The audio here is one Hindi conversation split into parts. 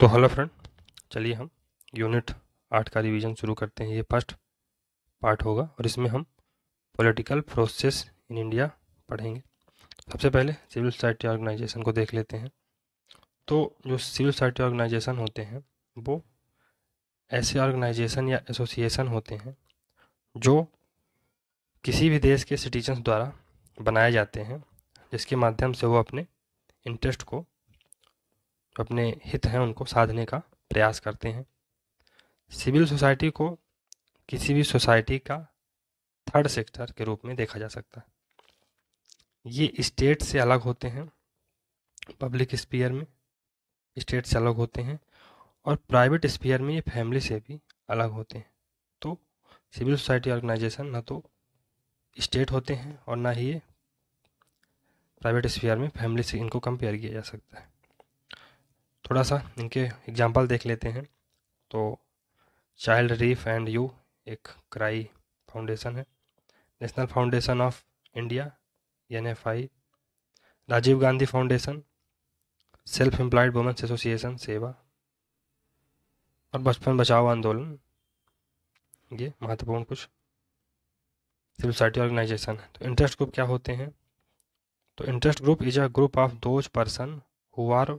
तो हेलो फ्रेंड चलिए हम यूनिट आठ का रिवीजन शुरू करते हैं ये फर्स्ट पार्ट होगा और इसमें हम पॉलिटिकल प्रोसेस इन इंडिया पढ़ेंगे सबसे पहले सिविल सोसाइटी ऑर्गेनाइजेशन को देख लेते हैं तो जो सिविल सोसाइटी ऑर्गेनाइजेशन होते हैं वो ऐसे ऑर्गेनाइजेशन या एसोसिएशन होते हैं जो किसी भी देश के सिटीजन्स द्वारा बनाए जाते हैं जिसके माध्यम से वो अपने इंटरेस्ट को अपने हित हैं उनको साधने का प्रयास करते हैं सिविल सोसाइटी को किसी भी सोसाइटी का थर्ड सेक्टर के रूप में देखा जा सकता है ये स्टेट से अलग होते हैं पब्लिक स्पीयर में स्टेट से अलग होते हैं और प्राइवेट स्पीयर में ये फैमिली से भी अलग होते हैं तो सिविल सोसाइटी ऑर्गेनाइजेशन ना तो स्टेट होते हैं और ना ही ये प्राइवेट स्पीयर में फैमिली से इनको कंपेयर किया जा सकता है थोड़ा सा इनके एग्जाम्पल देख लेते हैं तो चाइल्ड रीफ एंड यू एक क्राई फाउंडेशन है national foundation of India N F I Rajiv Gandhi foundation self employed women's association सेवा और बचपन बचाओ आंदोलन ये महत्वपूर्ण कुछ सिविल सोसाइटी ऑर्गेनाइजेशन है तो इंटरेस्ट ग्रुप क्या होते हैं तो interest group is a group of those person who are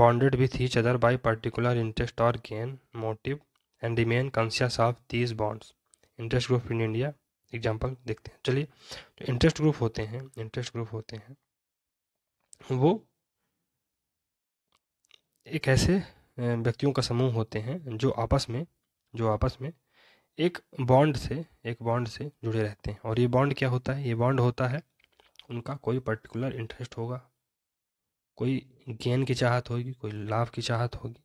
bonded with each other by particular interest or gain motive and remain conscious of these bonds interest group in India example देखते हैं चलिए जो इंटरेस्ट ग्रुप होते हैं इंटरेस्ट ग्रुप होते हैं वो एक ऐसे व्यक्तियों का समूह होते हैं जो आपस में जो आपस में एक बॉन्ड से एक बॉन्ड से जुड़े रहते हैं और ये बॉन्ड क्या होता है ये बॉन्ड होता है उनका कोई पर्टिकुलर इंटरेस्ट होगा कोई गेन की चाहत होगी कोई लाभ की चाहत होगी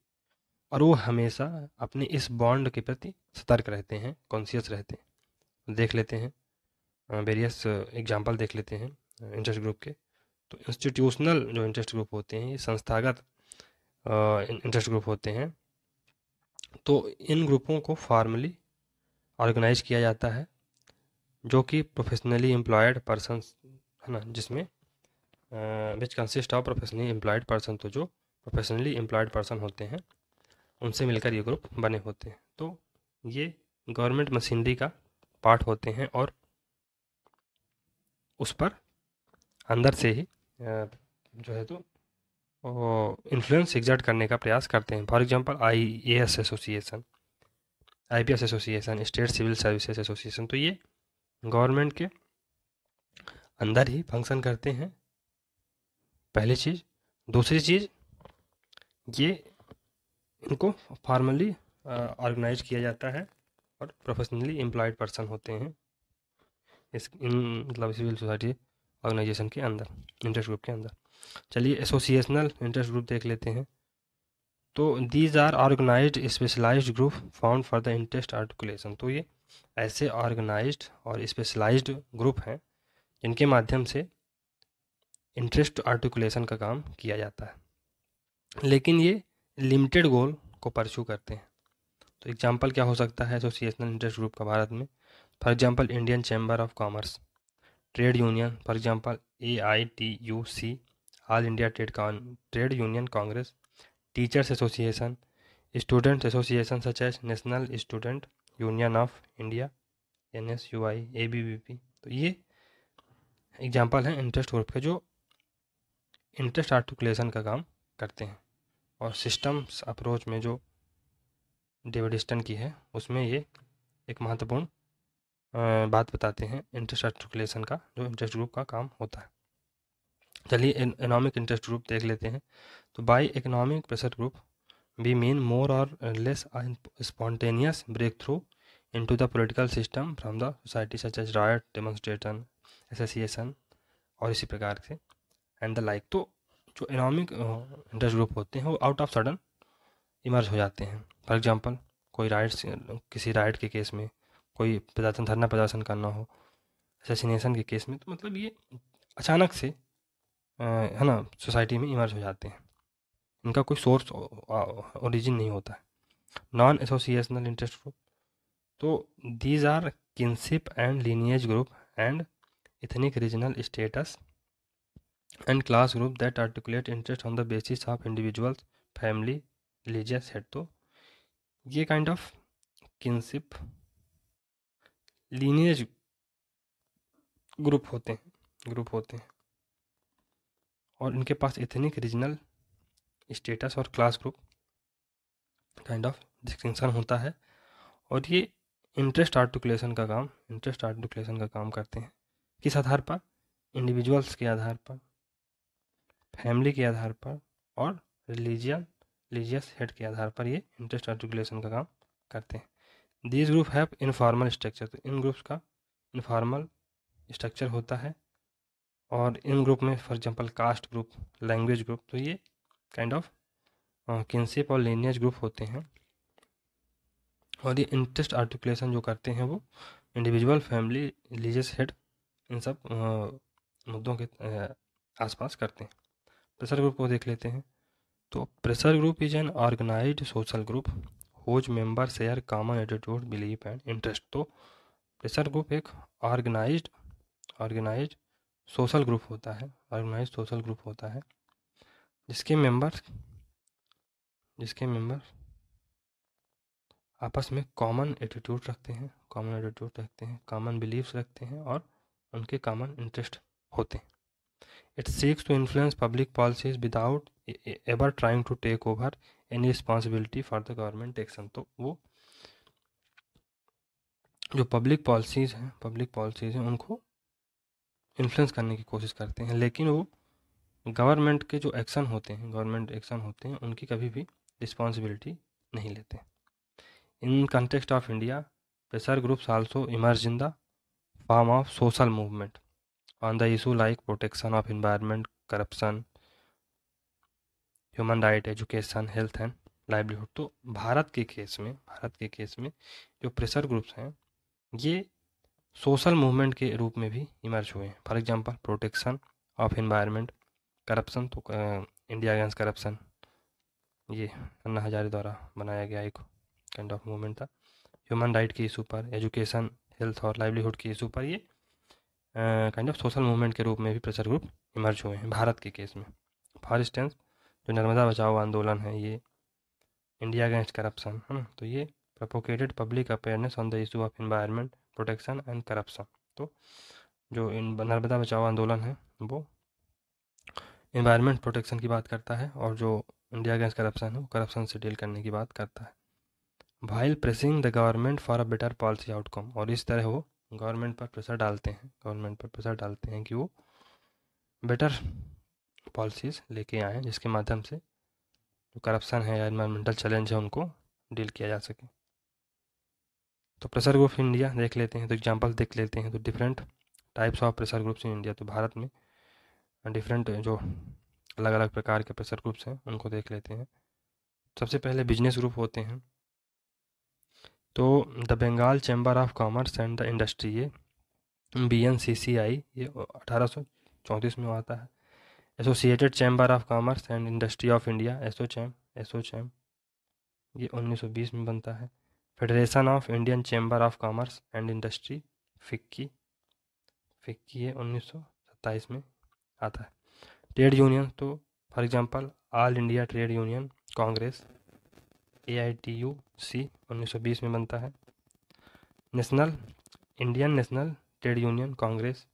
और वो हमेशा अपने इस बॉन्ड के प्रति सतर्क रहते हैं कॉन्शियस रहते हैं देख लेते हैं वेरियस एग्जाम्पल देख लेते हैं इंटरेस्ट ग्रुप के तो इंस्टीट्यूशनल जो इंटरेस्ट ग्रुप होते हैं ये संस्थागत इंटरेस्ट ग्रुप होते हैं तो इन ग्रुपों को फॉर्मली ऑर्गेनाइज किया जाता है जो कि प्रोफेशनली एम्प्लॉयड पर्सन है ना जिसमें which consist of professionally employed person तो जो प्रोफेशनली एम्प्लॉयड पर्सन होते हैं उनसे मिलकर ये ग्रुप बने होते हैं तो ये गवर्नमेंट मशीनरी का पार्ट होते हैं और उस पर अंदर से ही जो है तो इन्फ्लुएंस एग्जर्ट करने का प्रयास करते हैं for example I A S association I P S association state civil services association तो ये गवर्नमेंट के अंदर ही फंक्शन करते हैं पहली चीज़ दूसरी चीज़ ये इनको फॉर्मली ऑर्गेनाइज किया जाता है और प्रोफेशनली एम्प्लॉयड पर्सन होते हैं इस इन मतलब सिविल सोसाइटी ऑर्गेनाइजेशन के अंदर इंटरेस्ट ग्रुप के अंदर चलिए एसोसिएशनल इंटरेस्ट ग्रुप देख लेते हैं तो these are organize specialize group found for the interest articulation तो ये ऐसे ऑर्गेनाइज और स्पेशलाइज्ड ग्रुप हैं जिनके माध्यम से इंटरेस्ट आर्टिकुलेशन का काम किया जाता है लेकिन ये लिमिटेड गोल को परस्यू करते हैं तो एग्जाम्पल क्या हो सकता है एसोसिएशनल इंटरेस्ट ग्रुप का भारत में for example Indian chamber of commerce trade union for example A I T U C all India trade trade union congress teachers association students association such as national student union of India N S U I A B V P तो ये एग्जाम्पल हैं इंटरेस्ट ग्रुप के जो इंटरेस्ट आर्टिकुलेशन का काम करते हैं और सिस्टम्स अप्रोच में जो डेविड स्टन की है उसमें ये एक महत्वपूर्ण बात बताते हैं इंटरेस्ट आर्टिकुलेशन का जो इंटरेस्ट ग्रुप का काम होता है चलिए इकोनॉमिक इंटरेस्ट ग्रुप देख लेते हैं तो by economic pressure group we mean more और less spontaneous break through into the political system from the society such as riot demonstration association और इसी प्रकार से एंड द लाइक तो जो इकोनॉमिक इंटरेस्ट ग्रुप होते हैं वो आउट ऑफ सडन इमर्ज हो जाते हैं फॉर एग्जाम्पल कोई राइट किसी राइट के केस में कोई प्रदर्शन धरना प्रदर्शन करना हो असैसिनेशन के केस में तो मतलब ये अचानक से है ना सोसाइटी में इमर्ज हो जाते हैं इनका कोई सोर्स ओरिजिन नहीं होता है नॉन एसोसिएशनल इंटरेस्ट ग्रुप तो these are kinship and lineage group and ethnic regional status and class group that articulate interest on the basis of individual family religious है तो ये kind of kinship lineage group होते हैं ग्रुप होते हैं और इनके पास इथनिक रीजनल स्टेटस और class group kind of distinction होता है और ये इंटरेस्ट आर्टिकुलेशन का काम इंटरेस्ट आर्टिकुलेशन का काम करते हैं किस आधार पर इंडिविजुअल्स के आधार पर फैमिली के आधार पर और रिलीजियन रिलीजियस हेड के आधार पर ये इंटरेस्ट आर्टिकुलेशन का काम करते हैं these group have informal structure तो इन ग्रुप्स का इनफॉर्मल स्ट्रक्चर होता है और इन ग्रुप में for example caste group language group तो ये काइंड ऑफ किनसिप और लेनियज ग्रुप होते हैं और ये इंटरेस्ट आर्टिकुलेशन जो करते हैं वो इंडिविजुअल फैमिली रिलीजियस हेड इन सब मुद्दों के आसपास करते हैं प्रेशर ग्रुप को देख लेते हैं तो pressure group is an organise social group whose member share common attitude belief and interest तो प्रेशर ग्रुप एक ऑर्गेनाइज ऑर्गेनाइज सोशल ग्रुप होता है ऑर्गेनाइज सोशल ग्रुप होता है जिसके मेंबर जिसके मेंबर आपस में कॉमन एटीट्यूड रखते हैं कॉमन एटीट्यूड रखते हैं कॉमन बिलीव्स रखते हैं और उनके कॉमन इंटरेस्ट होते हैं it seeks to influence public policies without ever trying to take over any responsibility for the government action तो वो जो पब्लिक पॉलिसीज़ हैं पब्लिक पॉलिसीज़ हैं उनको इन्फ्लुएंस करने की कोशिश करते हैं लेकिन वो गवर्नमेंट के जो एक्शन होते हैं गवर्नमेंट एक्शन होते हैं उनकी कभी भी रिस्पॉन्सिबिलिटी नहीं लेते in context of India pressure groups also emerge in the form of social movement on the issue like protection of environment, corruption, human right education health and livelihood तो भारत के केस में भारत के केस में जो प्रेशर ग्रुप्स हैं ये सोशल मूवमेंट के रूप में भी इमर्ज हुए हैं for example protection of environment corruption तो इंडिया अगेंस्ट करप्शन ये अन्ना हजारे द्वारा बनाया गया एक काइंड ऑफ मूवमेंट था ह्यूमन राइट के इशू पर एजुकेशन हेल्थ और लाइवलीहुड के इशू पर ये काइंड ऑफ सोशल मूवमेंट के रूप में भी प्रेशर ग्रुप इमर्ज हुए हैं भारत के केस में फॉर इंस्टेंस जो नर्मदा बचाओ आंदोलन है ये इंडिया अगेंस्ट करप्शन है ना तो ये propagated public awareness on the issue of environment protection and corruption तो जो इन नर्मदा बचाओ आंदोलन है वो इन्वायरमेंट प्रोटेक्शन की बात करता है और जो इंडिया अगेंस्ट करप्शन है वो करप्शन से डील करने की बात करता है while pressing the government for a better policy outcome और इस तरह वो गवर्नमेंट पर प्रेशर डालते हैं गवर्नमेंट पर प्रेशर डालते हैं कि वो बेटर पॉलिसीज़ लेके आएँ जिसके माध्यम से जो करप्शन है या इन्वायरमेंटल चैलेंज है उनको डील किया जा सके तो प्रेशर ग्रुप इंडिया देख लेते हैं तो एग्जाम्पल्स देख लेते हैं तो different types of pressure groups in India तो भारत में डिफरेंट जो अलग अलग प्रकार के प्रेशर ग्रुप्स हैं उनको देख लेते हैं सबसे पहले बिजनेस ग्रुप होते हैं तो the Bengal chamber of commerce and the industry ये B N C C I ये अठारह सौ चौंतीस में आता है associated chamber of commerce and industry of India Assocham Assocham ये उन्नीस सौ बीस में बनता है federation of Indian chamber of commerce and industry FICCI FICCI ये उन्नीस सौ सत्ताईस में आता है ट्रेड यूनियन तो for example all India trade union Congress A I T U C उन्नीस सौ बीस में बनता है national Indian national trade union Congress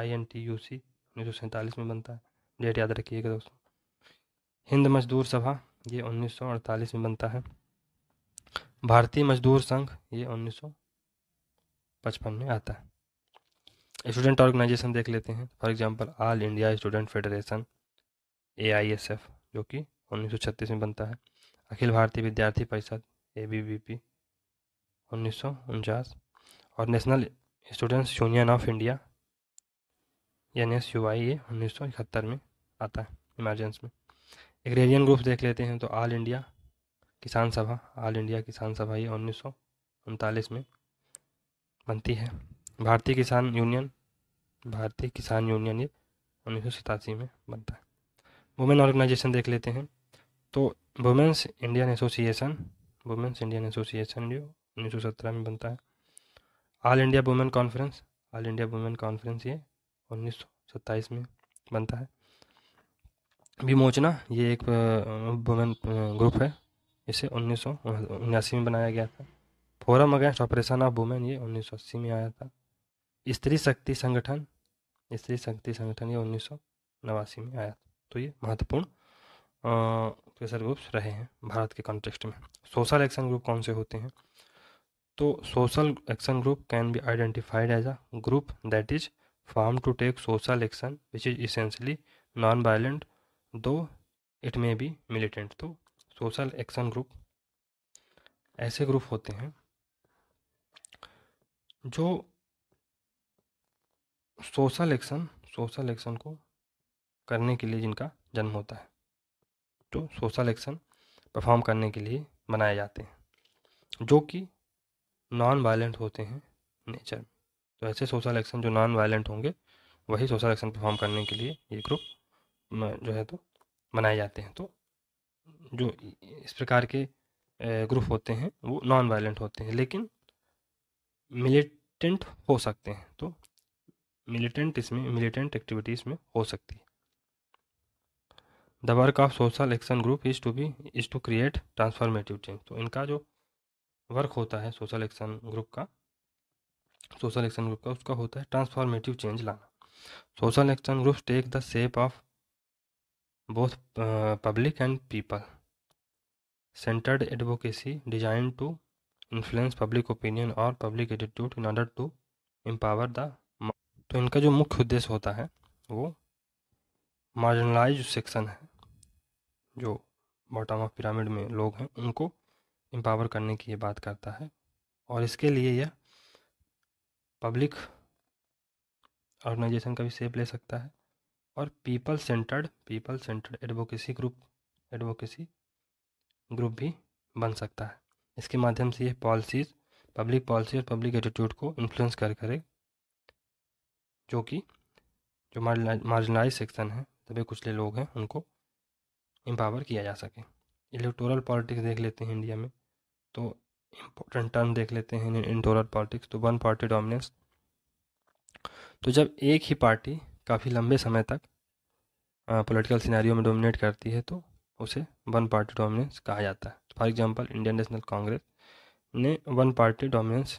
I N T U C उन्नीस सौ सैंतालीस में बनता है डेट याद रखिएगा दोस्तों हिंद मजदूर सभा ये उन्नीस सौ अड़तालीस में बनता है भारतीय मजदूर संघ ये उन्नीस सौ पचपन में आता है स्टूडेंट ऑर्गेनाइजेशन देख लेते हैं for example all India student federation A I S F जो कि उन्नीस सौ छत्तीस में बनता है अखिल भारतीय विद्यार्थी परिषद ए बी वी पी उन्नीस सौ उनचास और national students union of India N S U I A उन्नीस सौ इकहत्तर में आता है इमरजेंस में एग्रेरियन ग्रुप देख लेते हैं तो ऑल इंडिया किसान सभा ऑल इंडिया किसान सभा ये उन्नीस सौ उनतालीस में बनती है भारतीय किसान यूनियन भारतीय किसान यूनियन ये उन्नीस सौ सतासी में बनता है वुमेन ऑर्गेनाइजेशन देख लेते हैं तो women's Indian association women's Indian association जो उन्नीस सौ में बनता है all India women conference all India women conference ये उन्नीस में बनता है विमोचना ये एक वुमेन ग्रुप है इसे उन्नीस में बनाया गया था forum against operation of women ये उन्नीस में आया था स्त्री शक्ति संगठन स्त्री शक्ति संगठन ये उन्नीस में आया था तो ये महत्वपूर्ण प्रेशर ग्रुप्स रहे हैं भारत के कॉन्टेक्स्ट में सोशल एक्शन ग्रुप कौन से होते हैं तो social action group can be identified as a group that is form to take social action which is essentially non violent though it may be militant तो सोशल एक्शन ग्रुप ऐसे ग्रुप होते हैं जो सोशल एक्शन सोशल एक्शन को करने के लिए जिनका जन्म होता है टू सोशल एक्शन परफॉर्म करने के लिए बनाए जाते हैं जो कि नॉन वायलेंट होते हैं नेचर में तो ऐसे सोशल एक्शन जो नॉन वायलेंट होंगे वही सोशल एक्शन परफॉर्म करने के लिए ये ग्रुप जो है तो बनाए जाते हैं तो जो इस प्रकार के ग्रुप होते हैं वो नॉन वायलेंट होते हैं लेकिन मिलिटेंट हो सकते हैं तो मिलिटेंट इसमें मिलिटेंट एक्टिविटीज़ में हो सकती है the work of social action group is to be is to create transformative change तो इनका जो वर्क होता है सोशल एक्शन ग्रुप का सोशल एक्शन ग्रुप का उसका होता है ट्रांसफॉर्मेटिव चेंज लाना social action group take the shape of both public and people centred advocacy design to influence public opinion और public attitude in order to empower the तो इनका जो मुख्य उद्देश्य होता है वो मार्जिनलाइज सेक्शन है जो बॉटम ऑफ पिरामिड में लोग हैं उनको एम्पावर करने की ये बात करता है और इसके लिए यह पब्लिक ऑर्गेनाइजेशन का भी सेप ले सकता है और people centred people centred advocacy group advocacy group भी बन सकता है इसके माध्यम से यह पॉलिसीज़ पब्लिक पॉलिसी और पब्लिक एटीट्यूड को इन्फ्लुएंस कर करे जो कि जो मार्जिनलाइज सेक्शन है दबे कुचले लोग हैं उनको एम्पावर किया जा सके इलेक्टोरल पॉलिटिक्स देख लेते हैं इंडिया में तो इम्पोर्टेंट टर्म देख लेते हैं इलेक्टोरल पॉलिटिक्स तो वन पार्टी डोमिनेंस तो जब एक ही पार्टी काफ़ी लंबे समय तक पॉलिटिकल सिनेरियो में डोमिनेट करती है तो उसे वन पार्टी डोमिनेंस कहा जाता है for example Indian national Congress ने वन पार्टी डोमिनेंस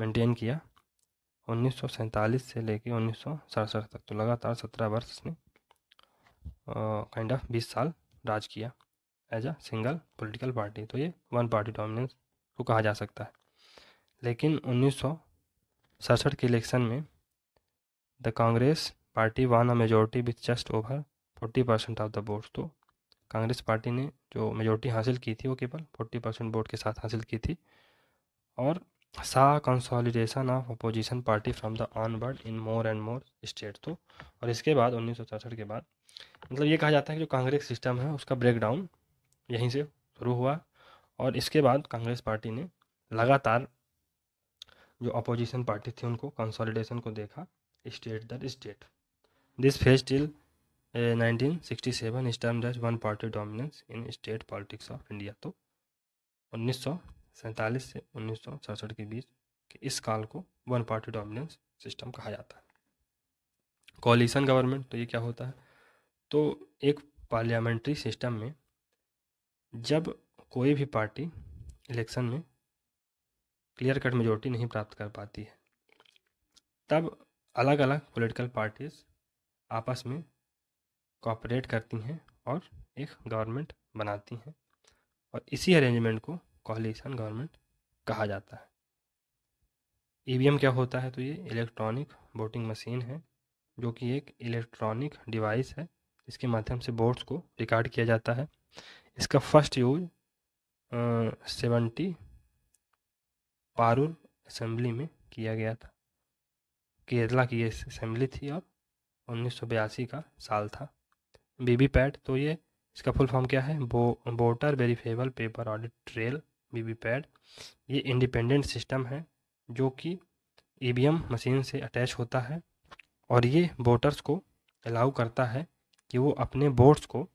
मेंटेन किया उन्नीस से लेकर उन्नीस तक तो लगातार सत्रह वर्ष ने काइंड ऑफ बीस साल राज किया as a single political party तो ये वन पार्टी डोमिनेंस को कहा जा सकता है लेकिन उन्नीस के इलेक्शन में the Congress party won a majority with just over forty percent of the vote तो कांग्रेस पार्टी ने जो मेजोरिटी हासिल की थी वो केवल फोर्टी परसेंट वोट के साथ हासिल की थी और सा consolidation of opposition party from the onward in more and more state तो और इसके बाद उन्नीस के बाद मतलब ये कहा जाता है कि जो कांग्रेस सिस्टम है उसका ब्रेकडाउन यहीं से शुरू हुआ और इसके बाद कांग्रेस पार्टी ने लगातार जो अपोजिशन पार्टी थी उनको कंसोलिडेशन को देखा स्टेट दर state this phase till 1967 is termed as one party dominance in state politics of India तो उन्नीस सैंतालीस से उन्नीस के बीच के इस काल को वन पार्टी डोमिनेंस सिस्टम कहा जाता है कॉलिशन गवर्नमेंट तो ये क्या होता है तो एक पार्लियामेंट्री सिस्टम में जब कोई भी पार्टी इलेक्शन में क्लियर कट मेजोरिटी नहीं प्राप्त कर पाती है तब अलग अलग पॉलिटिकल पार्टीज़ आपस में कॉपरेट करती हैं और एक गवर्नमेंट बनाती हैं और इसी अरेंजमेंट को कॉलेशन गवर्नमेंट कहा जाता है ई e क्या होता है तो ये इलेक्ट्रॉनिक वोटिंग मशीन है जो कि एक इलेक्ट्रॉनिक डिवाइस है इसके माध्यम से वोट्स को रिकॉर्ड किया जाता है इसका first use seventy Parur assembly में किया गया था केरला की ये असेंबली थी और उन्नीस का साल था वी वी पैट तो ये इसका फुल फॉर्म क्या है voter verifiable paper audit trail V PAT ये इंडिपेंडेंट सिस्टम है जो कि ई e मशीन से अटैच होता है और ये वोटर्स को अलाउ करता है कि वो अपने वोट्स को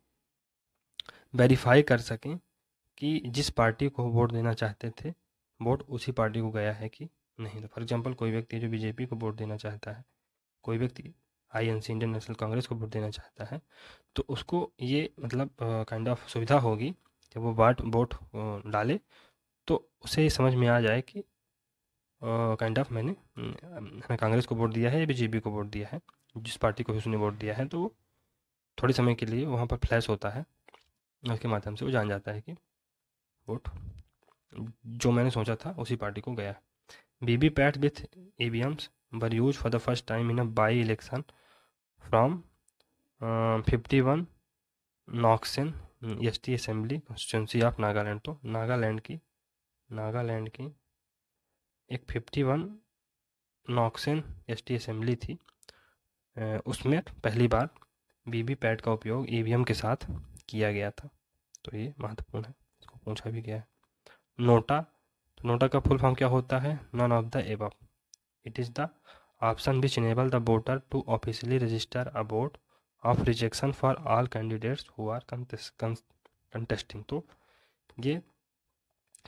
वेरीफाई कर सकें कि जिस पार्टी को वोट देना चाहते थे वोट उसी पार्टी को गया है कि नहीं तो फॉर एग्जांपल कोई व्यक्ति जो बीजेपी को वोट देना चाहता है कोई व्यक्ति I N C Indian national Congress को वोट देना चाहता है तो उसको ये मतलब काइंड ऑफ सुविधा होगी कि वो वाट वोट डाले तो उसे समझ में आ जाए कि काइंड ऑफ मैंने हम्म, हमें कांग्रेस को वोट दिया है या बीजेपी को वोट दिया है जिस पार्टी को भी उसने वोट दिया है तो थोड़े समय के लिए वहाँ पर फ्लैश होता है उसके माध्यम से वो जान जाता है कि वोट जो मैंने सोचा था उसी पार्टी को गया V V PAT with E V Ms were use for the first time in a by election from fifty one Noksen S T assembly constituency of Nagaland तो नागालैंड की नागालैंड की एक fifty one Noksen S T assembly थी उसमें पहली बार वी वी पैड का उपयोग ई e के साथ किया गया था तो ये महत्वपूर्ण है इसको पूछा भी गया है नोटा तो नोटा का फुल फॉर्म क्या होता है none of the above it is the option which enable the voter to officially register a vote of rejection for all candidates who are contesting तो ये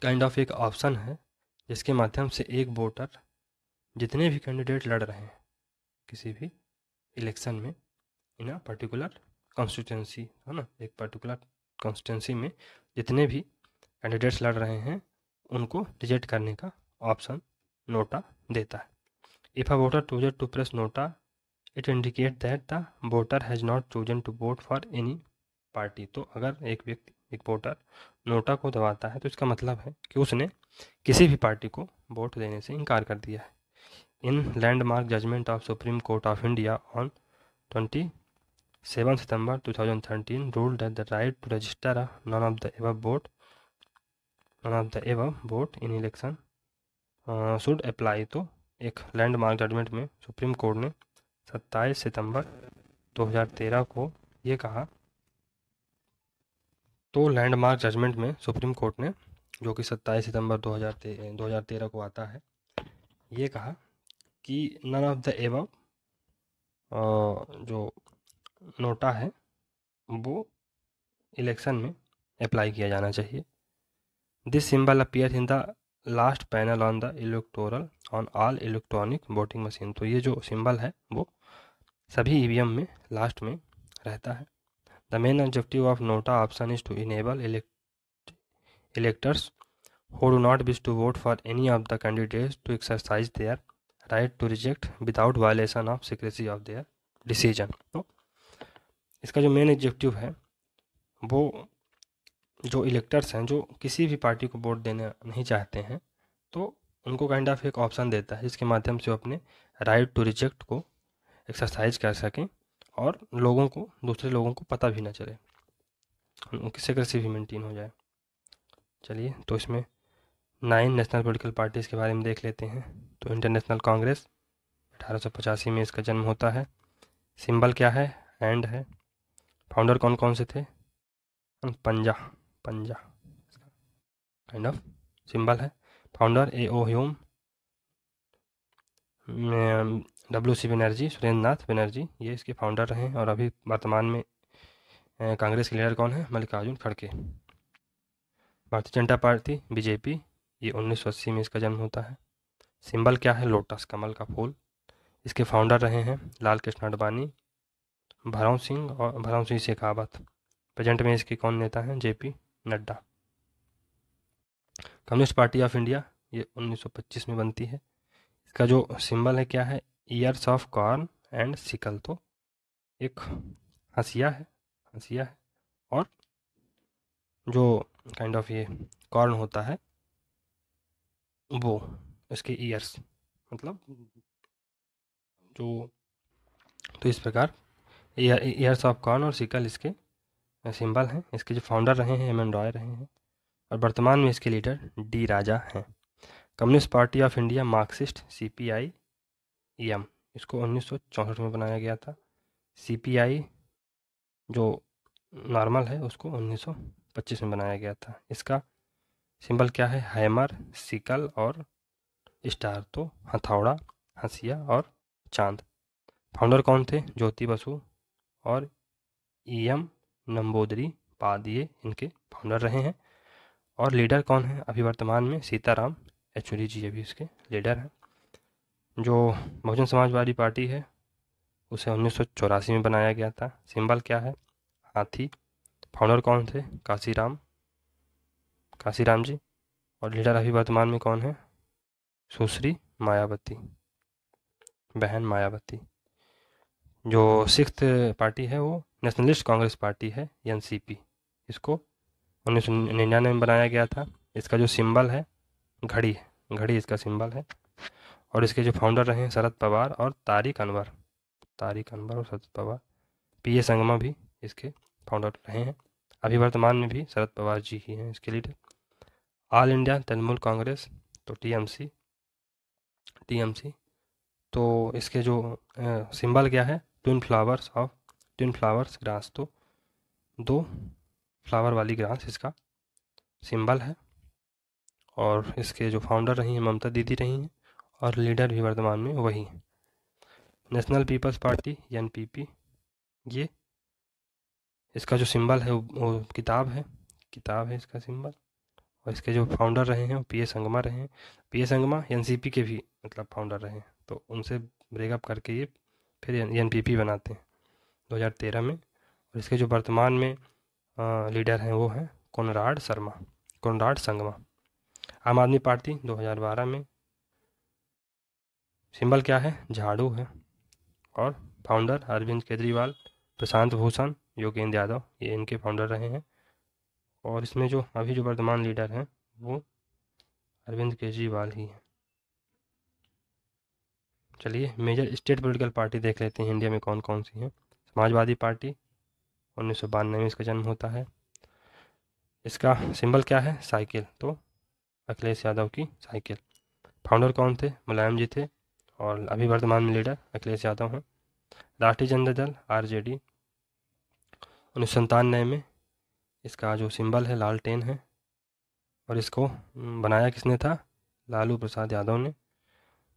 काइंड ऑफ एक ऑप्शन है जिसके माध्यम से एक वोटर जितने भी कैंडिडेट लड़ रहे हैं किसी भी इलेक्शन में इन अ पर्टिकुलर कॉन्स्टिट्यूंसी है ना एक पर्टिकुलर कॉन्स्टिट्यूंसी में जितने भी कैंडिडेट्स लड़ रहे हैं उनको रिजेक्ट करने का ऑप्शन नोटा देता है if a voter chooses to press NOTA it indicate that the voter has not chosen to vote for any party तो अगर एक व्यक्ति वोटर नोटा को दबाता है तो इसका मतलब है कि उसने किसी भी पार्टी को वोट देने से इनकार कर दिया है in landmark judgement of supreme court of India on twenty seven September two thousand thirteen ruled that the right to register none of the above vote none of the above vote in election should apply तो एक लैंडमार्क जजमेंट में सुप्रीम कोर्ट ने सत्ताईस सितंबर 2013 को ये कहा तो लैंडमार्क जजमेंट में सुप्रीम कोर्ट ने जो कि 27 सितंबर 2013 ते, को आता है ये कहा कि नन ऑफ द एव जो नोटा है वो इलेक्शन में अप्लाई किया जाना चाहिए this symbol appear in the last panel on the electoral on all electronic voting machine तो ये जो सिंबल है वो सभी ई e में लास्ट में रहता है the main objective of NOTA option is to enable elect electors who do not wish to vote for any of the candidates to exercise their right to reject without violation of secrecy of their decision इसका जो मेन ऑब्जेक्टिव है वो जो इलेक्टर्स हैं जो किसी भी पार्टी को वोट देना नहीं चाहते हैं तो उनको काइंड ऑफ एक ऑप्शन देता है जिसके माध्यम से वो अपने राइट टू रिजेक्ट को एक्सरसाइज कर सकें और लोगों को दूसरे लोगों को पता भी ना चले उनकी सेक्रेसी भी मेंटेन हो जाए चलिए तो इसमें नाइन नेशनल पोलिटिकल पार्टीज़ के बारे में देख लेते हैं तो इंटरनेशनल कांग्रेस अठारह में इसका जन्म होता है सिंबल क्या है एंड है फाउंडर कौन कौन से थे पंजा पंजा काइंड ऑफ सिंबल है founder A O Hume W C Banerjee Surendra Nath Banerjee ये इसके फाउंडर रहे हैं और अभी वर्तमान में कांग्रेस के लीडर कौन है मल्लिकार्जुन खड़गे भारतीय जनता पार्टी बीजेपी ये 1980 में इसका जन्म होता है सिंबल क्या है लोटस कमल का फूल इसके फाउंडर रहे हैं लाल कृष्ण अडवाणी भरव सिंह और भरव सिंह शेखावत प्रेजेंट में इसके कौन नेता हैं JP Nadda communist party of India ये 1925 में बनती है इसका जो सिंबल है क्या है ears of corn and sickle तो एक हसिया है हसिया है और जो काइंड ऑफ ये कॉर्न होता है वो उसके ईयर्स मतलब जो तो इस प्रकार ईयर्स ऑफ कॉर्न और सिकल इसके सिंबल हैं इसके जो फाउंडर रहे हैं एम एन रॉय रहे हैं और वर्तमान में इसके लीडर डी राजा हैं communist party of India Marxist CPI M इसको उन्नीस में बनाया गया था आई जो नॉर्मल है उसको 1925 में बनाया गया था इसका सिंबल क्या है हैमर सिकल और स्टार तो हथौड़ा हंसिया और चांद फाउंडर कौन थे ज्योति बसु और ई e एम नंबोदरी पादिये इनके फाउंडर रहे हैं और लीडर कौन है अभी वर्तमान में सीताराम एचुरी जी अभी इसके लीडर हैं जो बहुजन समाजवादी पार्टी है उसे उन्नीस में बनाया गया था सिंबल क्या है हाथी फाउंडर कौन थे काशीराम काशीराम जी और लीडर अभी वर्तमान में कौन है सुश्री मायावती बहन मायावती जो सिक्स पार्टी है वो नेशनलिस्ट कांग्रेस पार्टी है एन इसको उन्नीस में बनाया गया था इसका जो सिंबल है घड़ी है घड़ी इसका सिंबल है और इसके जो फाउंडर रहे हैं शरद पवार और तारिक अनवर तारिक अनवर और शरद पवार पी ए संगमा भी इसके फाउंडर रहे हैं अभी वर्तमान में भी शरद पवार जी ही हैं इसके leader all India Trinamool Congress तो टीएमसी टीएमसी तो इसके जो सिंबल क्या है twin flowers of twin flowers grass तो दो फ्लावर वाली ग्रास इसका सिंबल है और इसके जो फाउंडर रही हैं ममता दीदी रही हैं और लीडर भी वर्तमान में वही नेशनल पीपल्स पार्टी एन ये इसका जो सिंबल है वो किताब है किताब है इसका सिंबल और इसके जो फाउंडर रहे हैं वो पी ए संगमा रहे हैं पी ए संगमा एन के भी मतलब फाउंडर रहे हैं तो उनसे ब्रेकअप करके ये फिर एन बनाते हैं 2013 में और इसके जो वर्तमान में आ, लीडर हैं वो हैं कोनराड शर्मा कोनराड संगमा आम आदमी पार्टी 2012 में सिंबल क्या है झाड़ू है और फाउंडर अरविंद केजरीवाल प्रशांत भूषण योगेंद्र यादव ये इनके फाउंडर रहे हैं और इसमें जो अभी जो वर्तमान लीडर हैं वो अरविंद केजरीवाल ही हैं चलिए मेजर स्टेट पॉलिटिकल पार्टी देख लेते हैं इंडिया में कौन कौन सी हैं समाजवादी पार्टी उन्नीस सौ बानवे में इसका जन्म होता है इसका सिंबल क्या है साइकिल तो अखिलेश यादव की साइकिल फाउंडर कौन थे मुलायम जी थे और अभी वर्तमान में लीडर अखिलेश यादव हैं राष्ट्रीय जनता दल आर जे डी उन्नीस सौ में इसका जो सिंबल है लाल टेन है और इसको बनाया किसने था लालू प्रसाद यादव ने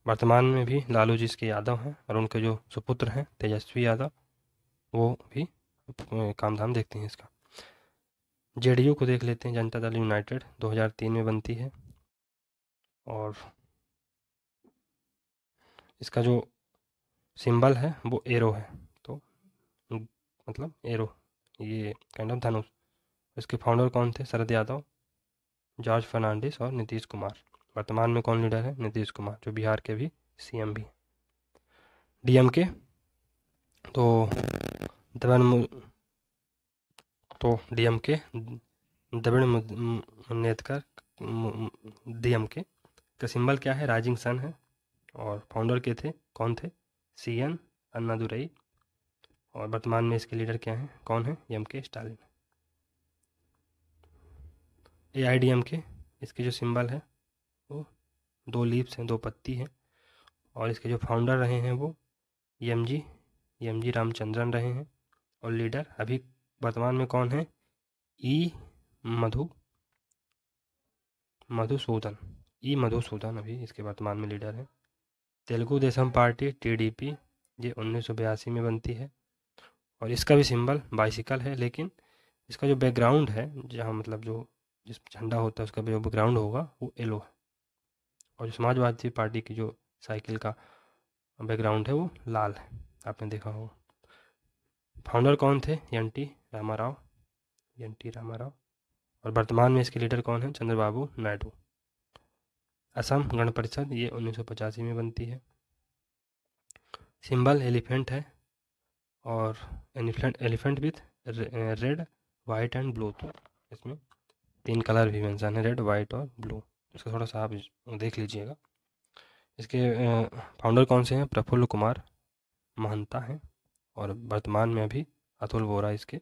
वर्तमान में भी लालू जी इसके यादव हैं और उनके जो सुपुत्र हैं तेजस्वी यादव वो भी काम धाम देखते हैं इसका जेडीयू को देख लेते हैं जनता दल यूनाइटेड 2003 में बनती है और इसका जो सिंबल है वो एरो है तो मतलब एरो ये काइंड ऑफ धनुष इसके फाउंडर कौन थे शरद यादव जॉर्ज फर्नांडिस और नीतीश कुमार वर्तमान में कौन लीडर है नीतीश कुमार जो बिहार के भी सीएम भी डीएम के तो दमन तो डीएम के द्रविड़ मुनेतकर डीएम के का सिंबल क्या है राइजिंग सन है और फाउंडर के थे कौन थे सी एन अन्नादुरई और वर्तमान में इसके लीडर क्या हैं कौन है M K Stalin A I D M K इसके जो सिंबल है वो दो लीप्स हैं दो पत्ती हैं और इसके जो फाउंडर रहे हैं वो M G M G Ramachandran रहे हैं और लीडर अभी वर्तमान में कौन है ई e मधु मधुसूदन ई e मधुसूदन अभी इसके वर्तमान में लीडर हैं तेलुगु देशम पार्टी टीडीपी ये उन्नीस में बनती है और इसका भी सिंबल बाइसिकल है लेकिन इसका जो बैकग्राउंड है जहाँ मतलब जो जिस झंडा होता है उसका जो बैकग्राउंड होगा वो येलो है और जो समाजवादी पार्टी की जो साइकिल का बैकग्राउंड है वो लाल है आपने देखा होगा फाउंडर कौन थे N T Rama Rao N T Rama Rao और वर्तमान में इसके लीडर कौन है चंद्रबाबू नायडू असम गण परिषद ये उन्नीस में बनती है सिंबल एलिफेंट है और elephant elephant with red white and blue तो इसमें तीन कलर भी मैंसन है रेड वाइट और ब्लू इसको थोड़ा सा आप देख लीजिएगा इसके फाउंडर कौन से हैं प्रफुल्ल कुमार महंता हैं और वर्तमान में अभी अतुल वोरा इसके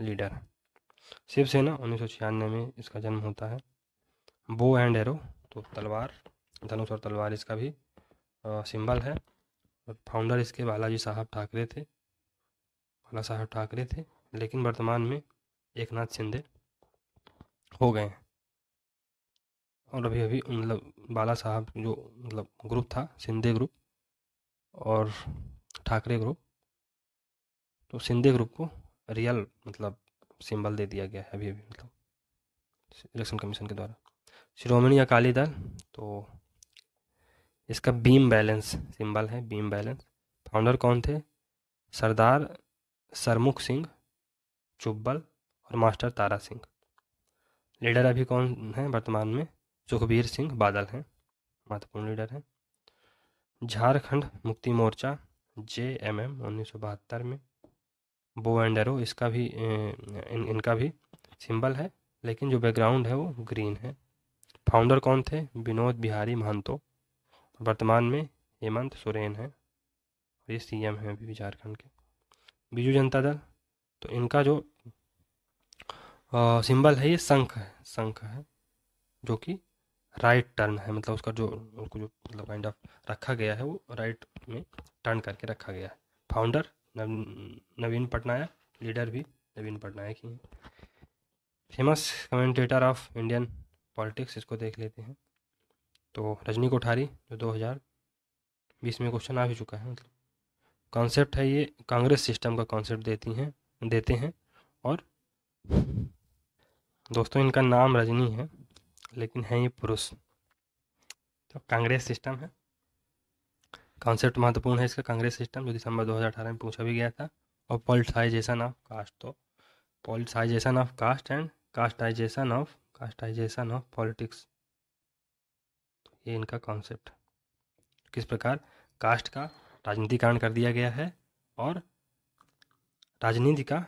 लीडर हैं शिवसेना उन्नीस में इसका जन्म होता है बो एंड एरो तो तलवार धनुष और तलवार इसका भी सिंबल है और फाउंडर इसके बालाजी साहब ठाकरे थे बाला साहब ठाकरे थे लेकिन वर्तमान में एक नाथ शिंदे हो गए हैं और अभी अभी मतलब बाला साहब जो मतलब ग्रुप था शिंदे ग्रुप और ठाकरे ग्रुप तो शिंदे ग्रुप को रियल मतलब सिंबल दे दिया गया है अभी अभी मतलब इलेक्शन कमीशन के द्वारा श्रोमणी अकाली दल तो इसका बीम बैलेंस सिंबल है बीम बैलेंस फाउंडर कौन थे सरदार सरमुख सिंह चुब्बल और मास्टर तारा सिंह लीडर अभी कौन है वर्तमान में सुखबीर सिंह बादल हैं महत्वपूर्ण लीडर हैं झारखंड मुक्ति मोर्चा जे एम एम उन्नीस सौ बहत्तर में बो एंडरो इसका भी इन, इनका भी सिंबल है लेकिन जो बैकग्राउंड है वो ग्रीन है फाउंडर कौन थे विनोद बिहारी महंतो वर्तमान में हेमंत सोरेन हैं और ये सीएम हैं अभी झारखंड के बीजू जनता दल तो इनका जो आ, सिंबल है ये शंख है शंख है जो कि राइट टर्न है मतलब उसका जो उनको जो मतलब काइंड ऑफ रखा गया है वो राइट में टर्न करके रखा गया है फाउंडर नवीन पटनायक लीडर भी नवीन पटनायक ही हैं famous commentator of Indian politics इसको देख लेते हैं तो रजनी कोठारी जो 2020 में क्वेश्चन आ भी चुका है मतलब कॉन्सेप्ट है ये कांग्रेस सिस्टम का कॉन्सेप्ट देती हैं देते हैं और दोस्तों इनका नाम रजनी है लेकिन है ये पुरुष तो कांग्रेस सिस्टम है कॉन्सेप्ट महत्वपूर्ण है इसका कांग्रेस सिस्टम जो दिसंबर 2018 में पूछा भी गया था और पॉलिटाइजेशन ऑफ कास्ट तो politicisation of caste and castisation of castisation of politics ये इनका कॉन्सेप्ट किस प्रकार कास्ट का राजनीतिकरण कर दिया गया है और राजनीति का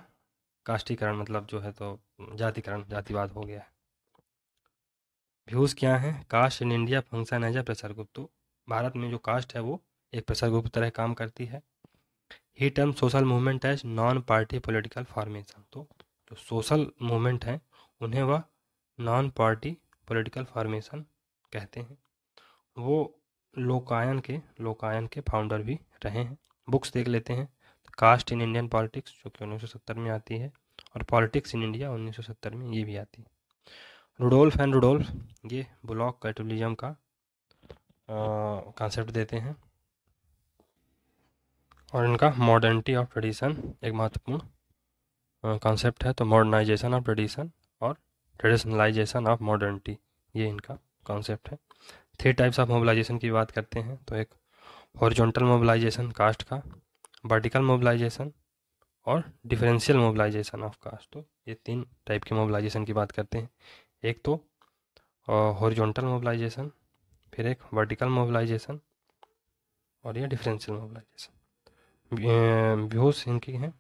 कास्टीकरण मतलब जो है तो जातिकरण जातिवाद हो गया है व्यूज़ क्या है caste in India function as a pressure group तो भारत में जो कास्ट है वो एक प्रेशर ग्रुप तरह काम करती है ही term social movement as non party political formation तो जो सोशल मूवमेंट हैं उन्हें वह नॉन पार्टी पॉलिटिकल फार्मेशन कहते हैं वो लोकायन के लोकायन के फाउंडर भी रहे हैं बुक्स देख लेते हैं कास्ट इन इंडियन पॉलिटिक्स जो कि 1970 में आती है और पॉलिटिक्स इन इंडिया 1970 में ये भी आती है रुडोल्फ एंड रुडोल्फ ये ब्लॉक कैटोलिज्म का कॉन्सेप्ट देते हैं और इनका मॉडर्निटी ऑफ ट्रेडिशन एक महत्वपूर्ण कॉन्सेप्ट है तो मॉडर्नाइजेशन ऑफ ट्रेडिशन और ट्रेडिशनलाइजेशन ऑफ मॉडर्निटी ये इनका कॉन्सेप्ट है थ्री टाइप्स ऑफ मोबिलाइजेशन की बात करते हैं तो एक हॉरिजॉन्टल मोबिलाइजेशन कास्ट का वर्टिकल मोबिलाइजेशन और डिफरेंशियल मोबिलाइजेशन ऑफ कास्ट तो ये तीन टाइप के मोबिलाइजेशन की बात करते हैं एक तो हॉरिजॉन्टल मोबिलाइजेशन फिर एक वर्टिकल मोबिलाइजेशन और ये डिफरेंशियल मोबिलाइजेशन व्यूज इनकी हैं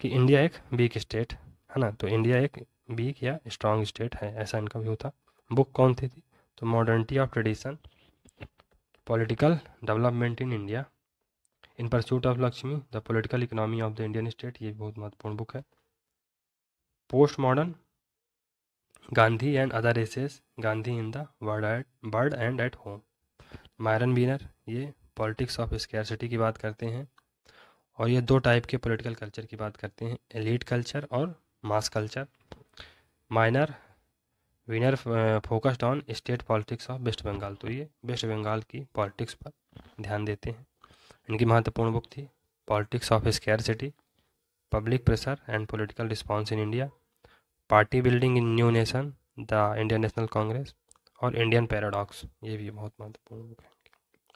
कि इंडिया एक वीक स्टेट है ना तो इंडिया एक वीक या स्ट्रांग स्टेट है ऐसा इनका व्यू था बुक कौन थी थी तो modernity of tradition political development in India in pursuit of Lakshmi the political economy of the Indian state ये बहुत महत्वपूर्ण बुक है post modern Gandhi and other essays Gandhi in the world at world and at home Myron Weiner ये पॉलिटिक्स ऑफ स्केरसिटी की बात करते हैं और ये दो टाइप के पॉलिटिकल कल्चर की बात करते हैं एलिट कल्चर और mass culture Myron Weiner focused on state politics of West Bengal तो ये वेस्ट बंगाल की पॉलिटिक्स पर ध्यान देते हैं इनकी महत्वपूर्ण बुक थी politics of scarcity public pressure and political response in India party building in new nation the Indian national Congress और इंडियन पैराडॉक्स ये भी बहुत महत्वपूर्ण बुक है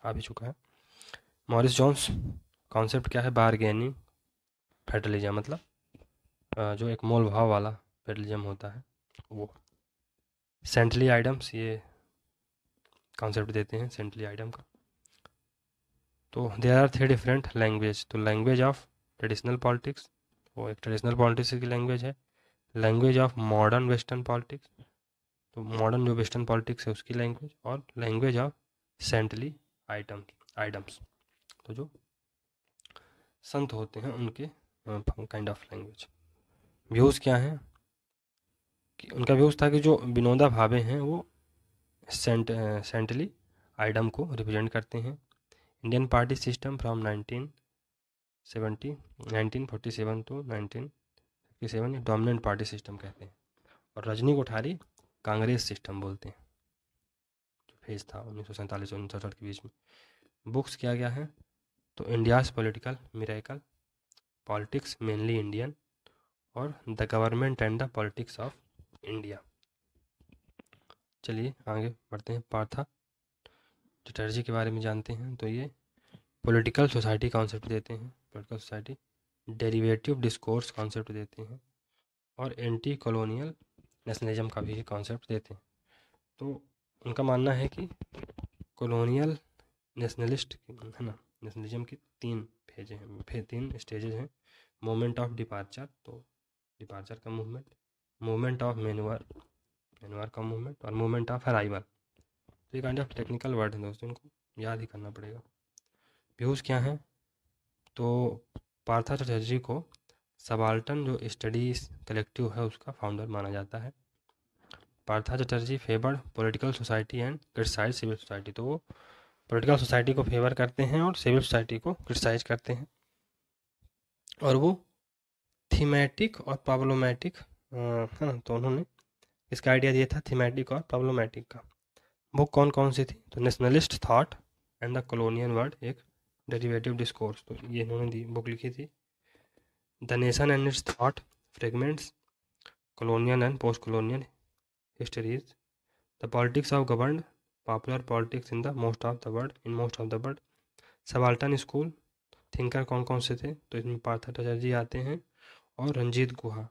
आ भी चुका है मॉरिस जॉन्स कॉन्सेप्ट क्या है बारगेनिंग फेडरलिज्म मतलब uh, जो एक मोल भाव वाला पेडलिज्म होता है वो सेंटली आइटम्स ये कॉन्सेप्ट देते हैं सेंटली आइटम का तो there are three different language तो लैंग्वेज ऑफ ट्रेडिशनल पॉलिटिक्स वो एक ट्रेडिशनल पॉलिटिक्स की लैंग्वेज है language of modern western politics तो मॉडर्न जो वेस्टर्न पॉलिटिक्स है उसकी लैंग्वेज और language of saintly idiom idioms तो जो संत होते हैं उनके काइंड ऑफ लैंग्वेज व्यूज़ क्या हैं कि उनका व्यूज था कि जो विनोदा भावे हैं वो सेंट सेंटली आइडम को रिप्रेजेंट करते हैं Indian party system from 1970 1947 to 1957 seven dominant party system कहते हैं और रजनी कोठारी कांग्रेस सिस्टम बोलते हैं जो फेज था उन्नीस सौ सैंतालीस उन्नीस सौ के बीच में बुक्स किया गया है तो India's political miracle politics mainly Indian और the government and the politics of India चलिए आगे बढ़ते हैं पार्था चटर्जी के बारे में जानते हैं तो ये पॉलिटिकल सोसाइटी कॉन्सेप्ट देते हैं political society derivative discourse concept देते हैं और एंटी कॉलोनियल नेशनलिज्म का भी कॉन्सेप्ट देते हैं तो उनका मानना है कि कॉलोनियल नेशनलिस्ट है ना नेशनलिज्म के तीन फेजे हैं तीन स्टेजेज हैं मोमेंट ऑफ डिपार्चर तो डिपार्चर का movement movement of manoeuvre manoeuvre का मूवमेंट और मूवमेंट ऑफ अराइवल तो ये काइंड ऑफ टेक्निकल वर्ड है दोस्तों इनको याद ही करना पड़ेगा व्यूज़ क्या हैं तो पार्था चटर्जी को सबाल्टन जो स्टडीज कलेक्टिव है उसका फाउंडर माना जाता है Partha Chatterjee favour political society and criticise civil society तो वो पॉलिटिकल सोसाइटी को फेवर करते हैं और सिविल सोसाइटी को क्रिटिसाइज करते हैं और वो थीमेटिक और पावलोमेटिक है ना तो उन्होंने इसका आइडिया दिया था थीमेटिक और प्रॉब्लमेटिक का बुक कौन कौन सी थी तो nationalist thought and the colonial world एक डेरिवेटिव डिस्कोर्स तो ये इन्होंने दी बुक लिखी थी the nation and its thought fragments colonial and post colonial histories the politics of govern popular politics in the most of the world in most of the world subaltern school thinker कौन कौन से थे तो इसमें पार्थ भट्टाचार्य जी आते हैं और रंजीत गुहा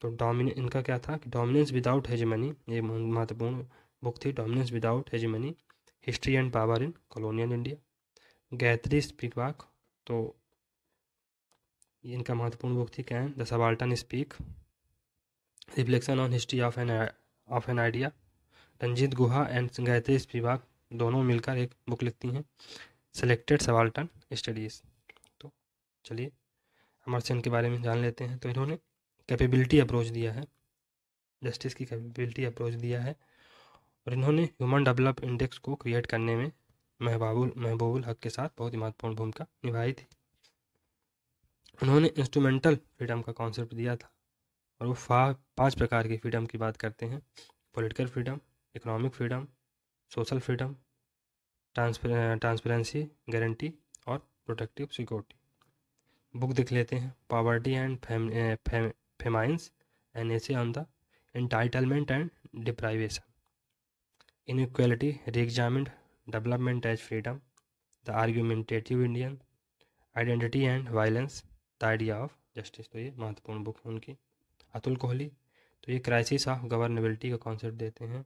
तो डोमिन इनका क्या था कि डोमिनेंस विदाउट हेजमनी ये महत्वपूर्ण बुक थी dominance without hegemony history and power in colonial India Gayatri Spivak तो इनका महत्वपूर्ण बुक थी can the subaltern speak reflection on history of an of an idea Ranjit Guha and Gayatri Spivak दोनों मिलकर एक बुक लिखती हैं सेलेक्टेड सवाल्टन स्टडीज़ तो चलिए अमर सेन के बारे में जान लेते हैं तो इन्होंने कैपेबिलिटी अप्रोच दिया है जस्टिस की कैपेबिलिटी अप्रोच दिया है और इन्होंने ह्यूमन डेवलप इंडेक्स को क्रिएट करने में महबाबुल महबूबुल हक के साथ बहुत ही महत्वपूर्ण भूमिका निभाई थी उन्होंने इंस्ट्रूमेंटल फ्रीडम का कॉन्सेप्ट दिया था और वो फा पाँच प्रकार की फ्रीडम की बात करते हैं political freedom economic freedom social freedom transpar transparency guarantee और प्रोटेक्टिव सिक्योरिटी बुक देख लेते हैं poverty and fam famines, NSA on the entitlement and deprivation. Inequality, re-examined development as freedom, the argumentative Indian, identity and violence the idea of justice तो ये महत्वपूर्ण बुक है उनकी अतुल कोहली तो ये क्राइसिस ऑफ गवर्नेबिलिटी का कॉन्सेप्ट देते हैं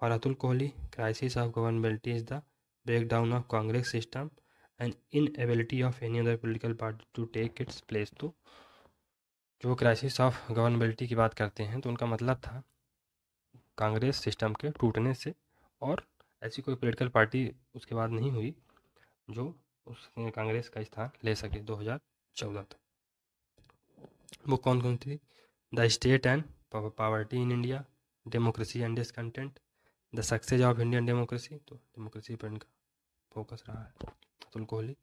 for Atul Kohli crisis of governability is the breakdown of Congress system and inability of any other political party to take its place तो जो क्राइसिस ऑफ गवर्नबिलिटी की बात करते हैं तो उनका मतलब था कांग्रेस सिस्टम के टूटने से और ऐसी कोई पॉलिटिकल पार्टी उसके बाद नहीं हुई जो उस कांग्रेस का स्थान ले सके 2014 तक वो कौन कौन थी the state and poverty in India democracy and discontent the success of Indian democracy तो डेमोक्रेसी पर इनका फोकस रहा है Atul Kohli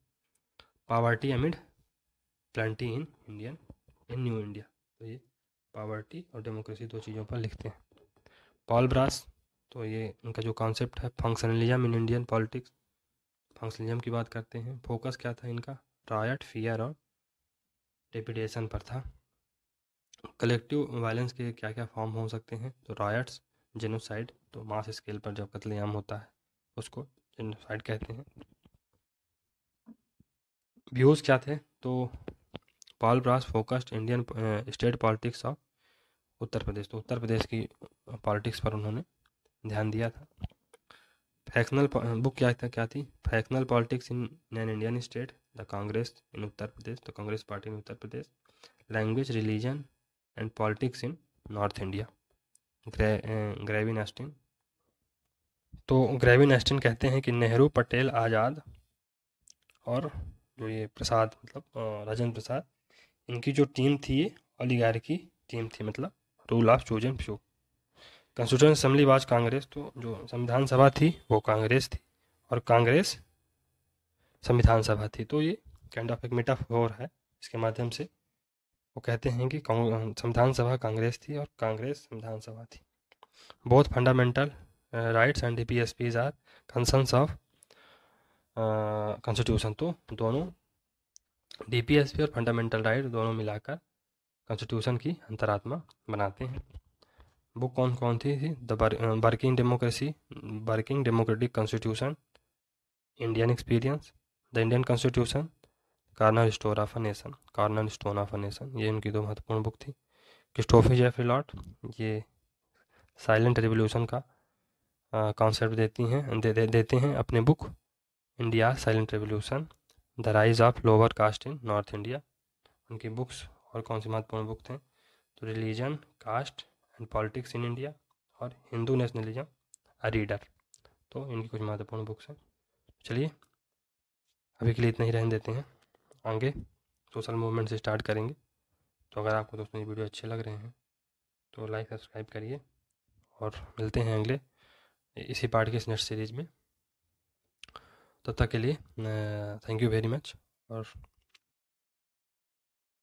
poverty amid plenty in Indian in new India तो ये पावर्टी और डेमोक्रेसी दो चीज़ों पर लिखते हैं पॉल ब्रास तो ये उनका जो कॉन्सेप्ट है functionalism in Indian politics functionalism की बात करते हैं फोकस क्या था इनका रायट फियर और डेपिटेशन पर था कलेक्टिव वायलेंस के क्या क्या फॉर्म हो सकते हैं तो रायट्स जेनोसाइड तो मास स्केल पर जब कतलेआम होता है उसको जेनोसाइड कहते हैं व्यूज़ क्या थे तो Paul Brass focused Indian state politics of Uttar Pradesh तो उत्तर प्रदेश की पॉलिटिक्स uh, पर उन्होंने ध्यान दिया था फैक्शनल बुक uh, क्या था क्या थी factional politics in an Indian state the Congress in Uttar Pradesh तो Congress party in Uttar Pradesh language religion and politics in north India Granville Austin तो ग्रेविन एस्टिन कहते हैं कि नेहरू पटेल आज़ाद और जो ये प्रसाद मतलब uh, राजेंद्र प्रसाद इनकी जो टीम थी ये अलीगार की टीम थी मतलब rule of chosen show constitution assembly was Congress तो जो संविधान सभा थी वो कांग्रेस थी और कांग्रेस संविधान सभा थी तो ये काइंड ऑफ एक रहा है इसके माध्यम से वो कहते हैं कि संविधान सभा कांग्रेस थी और कांग्रेस संविधान सभा थी fundamental rights and D P S Ps are of of uh, constitution तो दोनों डीपीएसपी और फंडामेंटल राइट दोनों मिलाकर कॉन्स्टिट्यूशन की अंतरात्मा बनाते हैं बुक कौन कौन थी the working democracy working democratic constitution Indian experience the Indian constitution corner store of a nation corner stone of a nation ये उनकी दो महत्वपूर्ण बुक थी क्रिस्टोफी जेफरी रिलॉट ये साइलेंट रिवोल्यूशन का कॉन्सेप्ट uh, देती हैं दे, दे, देते हैं अपने book India silent revolution the rise of lower caste in north India उनकी बुक्स और कौन सी महत्वपूर्ण बुक थे तो religion caste and politics in India और हिंदू नेशनलिज्म अ रीडर तो इनकी कुछ महत्वपूर्ण बुक्स हैं चलिए अभी के लिए इतना ही रहने देते हैं आगे सोशल मूवमेंट से स्टार्ट करेंगे तो अगर आपको दोस्तों ये वीडियो अच्छे लग रहे हैं तो लाइक सब्सक्राइब करिए और मिलते हैं अगले इसी पार्ट के नेक्स्ट सीरीज में तब तक के लिए थैंक यू वेरी मच और